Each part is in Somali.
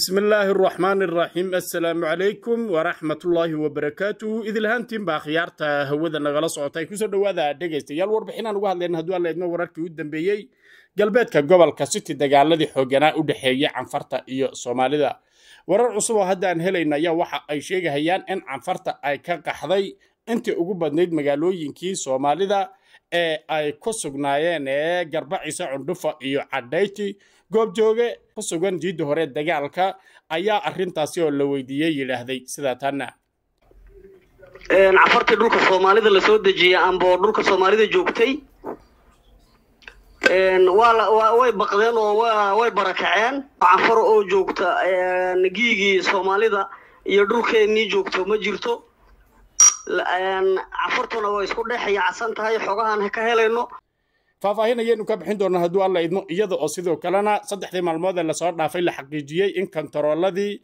بسم الله الرحمن الرحيم السلام عليكم ورحمة الله وبركاته إذا baa khiyaarta hawada nagala socotay kusoo دوادا dhegaystayaal warbixinaan uga hadlayna hadduu aan leedno wararkii u dambeeyey galbeedka gobolka city dagaaladii xoogganaa u dhexeeya canfarta iyo soomaalida warar cusub oo hadda aan helayna ayaa waxa ay sheegahayaan in canfarta ay ka qaxday intii ugu badnayd magaalooyinkii soomaalida ee ay ku sugnaayeen ee garba ciise cundhufa iyo cadhayti goobjooge ku sugan jiidda hore dagaalka ayaa arrintaasi oo la weydiiyey yidhaahday sida tanna cafartii dhulka soomaalida lasoo dejiyey amboo dhulka soomaalida joogtay way baqdeen oo way barakaceen cafar oo joogta giigii soomaalida iyo dhulkeennii joogto ma jirto caruurtuna way isku dhex yacsan tahay xogahaan ka helayno faahfaahin ayaynu ka bixin doonaa hadduu alla idmo iyada oo sidoo kalena saddexdii maalmood ee lasoo dhaafay la xaqiijiyey in kontaroolladii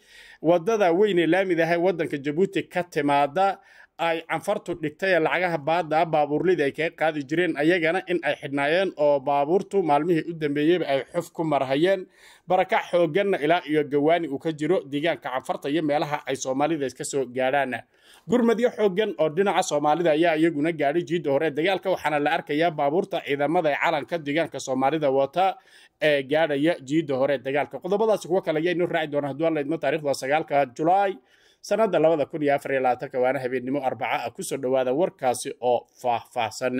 waddada weyn ee ahay waddanka jabuuti ka timaada ay canfartu dhigtay ee lacagaha baadda baabuurlida ay kaga qaadi jireen ayagana in ay xidhnaayeen oo baabuurtu maalmihii u dambeeyeyba ay xuf ku marhayeen barakac xoogganna ilaa iyo gawaani uu ka jiro deegaanka canfarta iyo meelaha ay soomaalida iska soo gaadhaan gurmadyo xooggan oo dhinaca soomaalida ayaa iyaguna gaadhay jiidda hore dagaalka waxaana la arkayaa baabuurta ciidamada ee calanka deegaanka soomaalida wata ee gaadhaya jiidda hore dagaalka qodobadaasi kuwo kale ayaynu raaci doonaa hadduu laydmo taarikhda sagaalka julaay sannadda labada kun iyo afar iyo labaatanka waana habeennimo arbaca ah kusoo dhowaada warkaasi oo faahfaahsan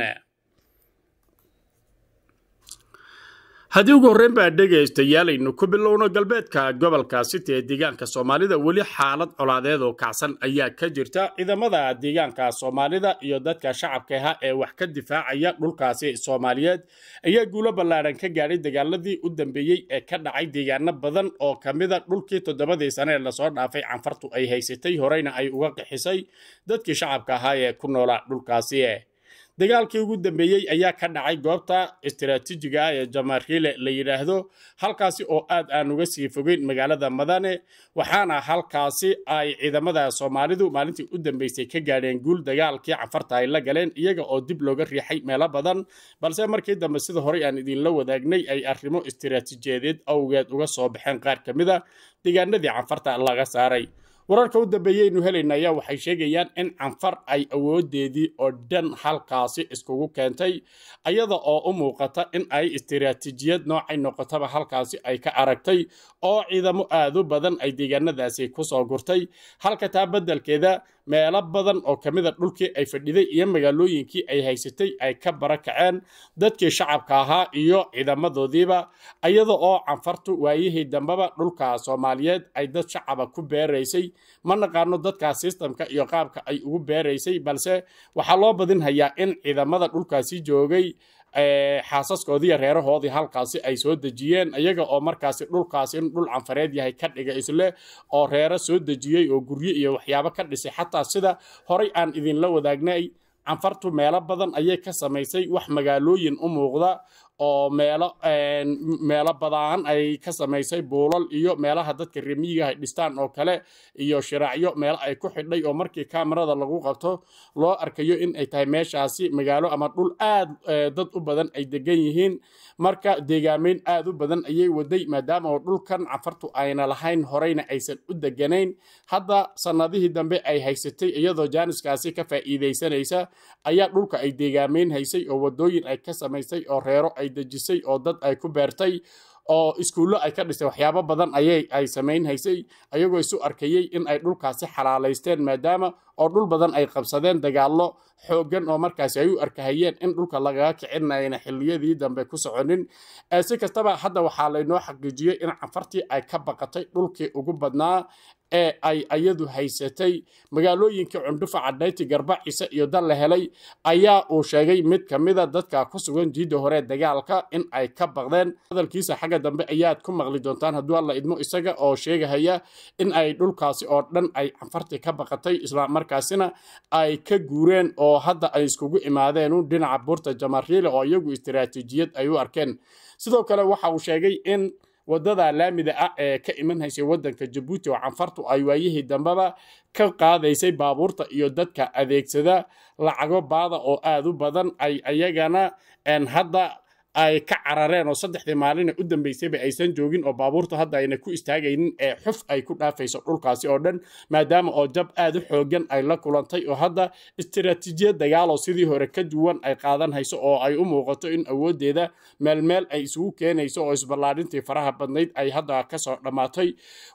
haddii ugu horreyn baa dhegaystayaal ku bilowno galbeedka gobolka city ee deegaanka soomaalida weli xaalad colaadeed oo kacsan ayaa ka jirta ciidamada deegaanka soomaalida iyo dadka shacabka ah ee wax ka difaacaya dhulkaasi soomaaliyeed ayaa guulo ballaadhan ka gaadhay dagaaladii u dambeeyey ee ka dhacay deegaano badan oo ka mida ah dhulkii toddobadii sane ee lasoo dhaafay canfartu ay haysatay horeyna ay uga qixisay dadkii shacabka ahaa ee ku noolaa dhulkaasi dagaalkii ugu dambeeyey ayaa ka dhacay goobta istaraatiijiga ah ee jamahiile la yidhaahdo halkaasi oo aad aan uga sii fogeyn magaalada madane waxaana halkaasi ay ciidamada soomaalidu maalintii u dambeysay ka gaadheen guul dagaalkii cafarta ay la galeen iyaga oo dib looga riixay meelo badan balse markii dambe sida horey aan idinla wadaagnay ay arrimo istaraatiijiyadeed awgeed uga soo baxeen qaar ka mid a ah degaanadii canfarta laga saaray wararka u dambeeyaynu helayna ayaa waxay sheegayaan in canfar ay awooddeedii oo dhan halkaasi iskugu keentay iyada oo u muuqata in ay istaraatiijiyad noocay noqotaba halkaasi ay ka aragtay oo ciidamo aad u badan ay deegaanadaasi ku soo gurtay halka taa beddelkeeda meelo badan oo ka mida dhulkii ay fadhiday iyo magaalooyinkii ay haysatay ay ka barakaceen dadkii shacabka ahaa iyo ciidamadoodiiba iyada oo canfartu waayihii dambeba dhulka soomaaliyeed ay dad shacaba ku beeraysay ma naqaano dadkaa sistamka iyo qaabka ay ugu beeraysay balse waxaa loo badinhayaa in ciidamada dhulkaasi joogay eh, xaasaskoodiiyo reerahoodii halkaasi ay soo dejiyeen iyaga oo markaasi dhulkaas inuu dhul canfareed yahay ka dhiga isle oo reero soo dejiyey oo guryo iyo waxyaabo ka dhisay xataa sida horay aan idinla wadaagnay canfartu meelo badan ayay ka samaysay wax magaalooyin u muuqda oo meelo meelo badaan ay ka samaysay buulal iyo meelaha dadka remiyiga ay dhistaan oo kale iyo shiraacyo meelo ay ku xidhay oo markii kaamarada lagu qabto loo arkayo in ay tahay meeshaasi magaalo ama dhul aad dad u badan ay degan yihiin marka deegaameyn aad u badan ayay waday maadaama oo dhulkan cafartu ayna lahayn horeyna aysan u deganayn hadda sannadihii dambe ay haysatay iyadoo jaaniskaasi ka faa'iideysanaysa ayaa dhulka ay deegaameyn haysay oo wadooyin ay ka samaysay oo reero ay ay dejisay oo dad ay ku beertay oo iskuullo ay ka dhistay waxyaabo badan ayay samayn haysay ayagoo isu arkayey in ay dhulkaasi xalaalaysteen maadaama oo dhul badan ay qabsadeen dagaallo xooggan oo markaasi ay u arkahayeen in dhulka lagaga kicinayna xilliyadii dambe ku soconin eh, si kastaba hadda waxaa laynoo xaqiijiyey in cafartii ay ka baqatay dhulkii ugu badnaa ee ay ayadu haysatay magaalooyinka cundhufa cadhayti cise iyo dan la helay ayaa uu sheegay mid ka mida dadka ku sugan jiidda hore dagaalka in ay ka baqdeen hadalkiisa xagga dambe ayaad ku maqli doontaan hadduu alla idmo isaga oo sheegahaya in ay dhulkaasi oo dhan ay canfarti ka baqatay isla markaasina ay ka guureen oo hadda ay iskugu imaadeen dhinaca buurta jamariile oo iyagu istaraatiijiyad ay u arkeen sidoo kale waxa uu sheegay in wadadaa laamida ah ee ka imanhaysay wadanka jabuuti oo canfartu ay waayihii dambada ka qaadaysay baabuurta iyo dadka adeegsada lacago baada oo aad u badan ay ayagana hadda ay ka carareen oo saddexdii maalina u dambeysayba aysan joogin oo baabuurta hadda ayna ku istaagaynin ee xuf ay ku dhaafayso dhulkaasi oo dhan maadaama oo jab aad u xoogan ay la kulantay oo hadda istiraatiijiyad dagaaloo sidii hore ka duwan ay qaadan hayso oo ay u muuqato in awooddeeda meelmeel ay isugu keenayso oo isballaadhintii faraha badnayd ay hadda kasoo dhammaatay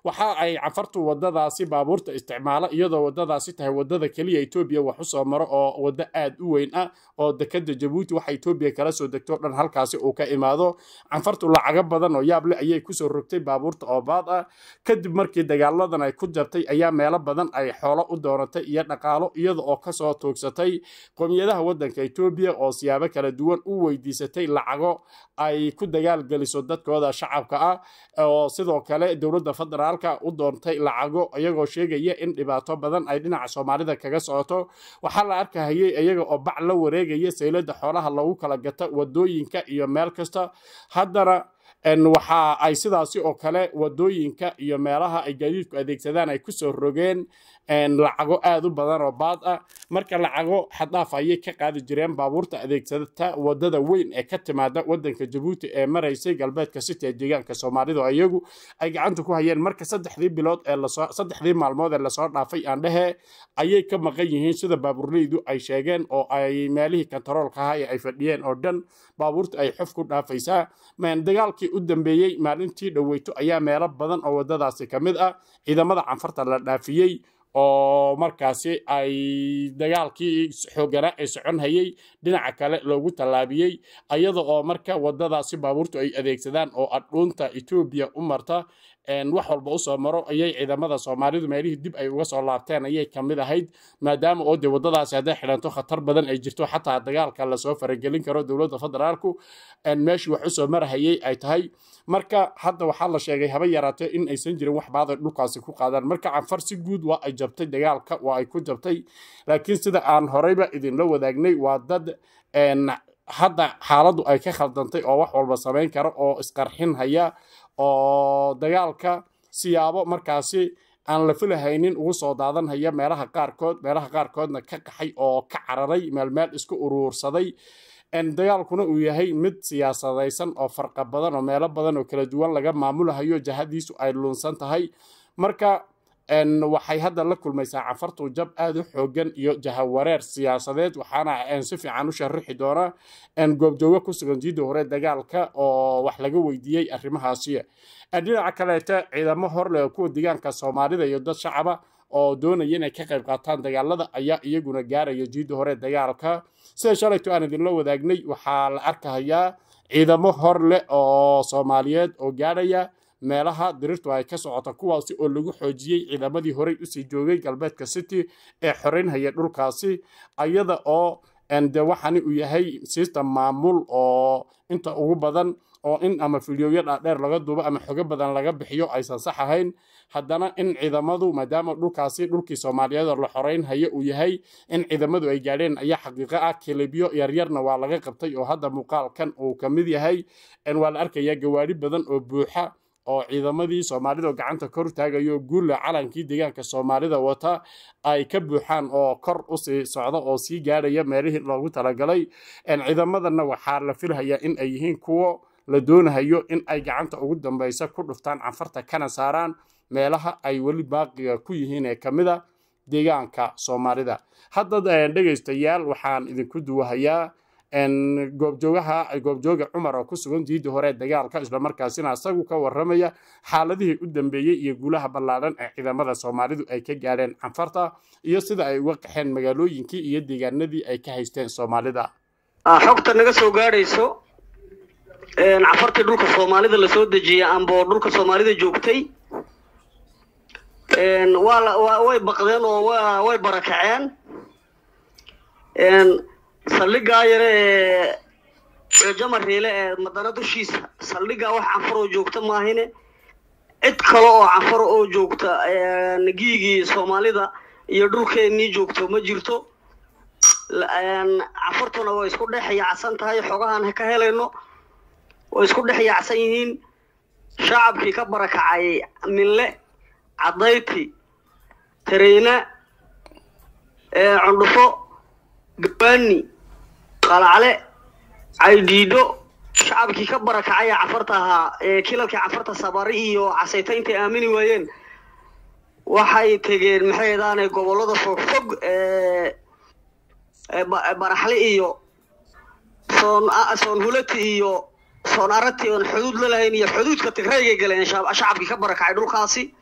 waxa ay cafartu waddadaasi baabuurta isticmaala iyadoo waddadaasi tahay waddada keliya etoobiya wax u soo maro oo waddo aad u weyn ah oo dekadda jabuuti waxa etoobiya kala soo degto dhan halkaas halkaasi uu ka imaado canfartu lacago badan oo yaable ayay kusoo rogtay baabuurta oo baad ah kadib markii dagaaladan ay ku jabtay ayaa meelo badan ay xoolo u doonatay iyo dhaqaalo iyada oo kasoo toogsatay qowmiyadaha wadanka etoobiya oo siyaabo kala duwan u weydiisatay lacago ay ku dagaalgeliso dadkooda shacabka ah oo sidoo kale dowladda federaalka u doontay lacago iyagoo sheegaya in dhibaato badan ay dhinaca soomaalida kaga socoto waxaa la arkahayay iyaga oo bac la wareegaya saylada xoolaha lagu kala gata wadooyinka iyo meel kasta haddana waxa ay sidaasi oo kale wadooyinka iyo meelaha ay gaadiidku adeegsadaan ay kusoo rogeen lacago aad u badan oo baad ah marka lacago xaddhaaf ayay ka qaadi jireen baabuurta adeegsata wadada weyn ee ka timaada wadanka jabuuti ee maraysay galbeedka city ee deegaanka soomaalidu iyagu ay gacanta ku hayeen marka saddexdii bilood eesaddexdii maalmood ee lasoo dhaafay aandhehe ayay ka maqan yihiin sida baabuurleydu ay sheegeen oo ay meelihii kantaroolka ahaa ay fadhiyeen oo dhan baabuurta ay xof ku dhaafaysaa dagaalkii u dambeeyey maalintii dhoweyto ayaa meelo badan oo waddadaasi ka mid ah ciidamada canfarta la dhaafiyey oo markaasi ay dagaalkii xooganaa ay socon hayey dhinaca kale loogu tallaabiyey ayada oo marka waddadaasi baabuurtu ay adeegsadaan oo adhuunta etoobiya u marta wax walba usoo maro ayay ciidamada soomaalidu meelihii dib ay uga soo laabteen ayay kamid ahayd maadaama oo dee wadadaasi hadday xidhanto khatar badan ay jirto xataa dagaalka lasoo faragelin karo dowladda federaalku meeshii wax usoo marahayay ay tahay marka hadda waxaa la sheegay haba yaraatee in aysan jirin wax baaday dhulkaasi ku qaadaan marka canfar si guud waa ay jabtay dagaalka waa ay ku jabtay laakiin sida aan horeyba idinla wadaagnay waa dad hadda xaaladdu ay ka khaldantay oo wax walba samayn kara oo isqarxin haya oo dagaalka siyaabo markaasi aan la filahaynin ugu soo daadanhaya meelaha qaarkood meelaha qaarkoodna ka qaxay oo ka cararay meelmeel isku uruursaday dagaalkuna uu yahay mid siyaasadaysan oo farqa badan oo meelo badan oo kala duwan laga maamulahayo jahadiisu ay luunsan tahay marka waxay hadda la kulmaysaa cafartu jab aad u xoogan iyo jahawareer siyaasadeed waxaana si fiican u sharixi doonaa goobjoogo ku sugan jiidda hore dagaalka oo wax laga weydiiyey arrimahaasi dhinaca kaleete ciidamo horleh kuwa deegaanka soomaalida iyo dad shacaba oo doonaya inay ka qayb qaataan dagaalada ayaa iyaguna gaaraya jiidda hore dagaalka sida shalayto aan idinla wadaagnay waxaa la arkahayaa ciidamo hor leh oo soomaaliyeed oo gaarhaya meelaha diriirtu ay ka socota kuwaasi oo lagu xoojiyey ciidamadii horey usii joogay galbeedka city ee xoreynhaya dhulkaasi ayada oo de waxaani uu yahay system maamul oo inta ugu badan oo in ama fidyooyo dhaadheer ah laga duubo ama xogo badan laga bixiyo aysan sax ahayn haddana in ciidamadu maadaama dhulkaasi dhulkii soomaaliyeed oo la xoreyn uu yahay in ciidamadu ay gaadheen ayaa xaqiiqo ah kilibyo yaryarna waa laga qabtay oo hadda muuqaalkan uu ka mid yahay waa la arkayaa gawaari badan oo buuxa oo ciidamadii soomaalidu gacanta kor taagayo guula calankii deegaanka soomaalida wata ay ka buuxaan oo kor usii socda oo sii gaadhaya meelihii loogu talagalay ciidamadanna waxaa la filhayaa in ay yihiin kuwo la doonahayo in ay gacanta ugu dambaysa ku dhuftaan canfarta kana saaraan meelaha ay weli baaqiga ku yihiin ee ka mida deegaanka soomaalida hadda dhegaystayaal waxaan idinku duwahayaa goobjoogaha goobjooga cumar oo ku sugan diidii hore dagaalka islamarkaasina isagu ka warramaya xaaladihii u dambeeyey iyo guulaha ballaadhan ee ciidamada soomaalidu ay ka gaadheen canfarta iyo sida ay uga qaxeen magaalooyinkii iyo deegaanadii ay ka haysteen soomaalida ah, xogta naga soo gaadhayso canfartii dhulka soomaalida lasoo dejiyey amboo dhulka soomaalida joogtay way baqdeen oo way barakaceen saldhigaa yare ee jomariile ee madara dushiisa saldhigaa wax canfaroo joogta maahine cid kale oo canfar oo joogta giigii soomaalida iyo dhulkeennii joogto ma jirto canfartuna way isku dhex yacsan tahay xogahaan ka helayno way isku dhex yacsan yihiin shacabkii ka barakacay minle cadayti tareina cundhufo gawaani qalacale caydiidho shacabkii ka barakacaya cafarta ahaa ee sabari iyo casayta intay aamini waayeen waxay tegeen maxaydaane gobolada fogfog ee iyo soonhulati iyo soon arati oon xuduud la lahayn iyo xuduudka tigreygay galeen shacabkii ka barakacay dhulkaasi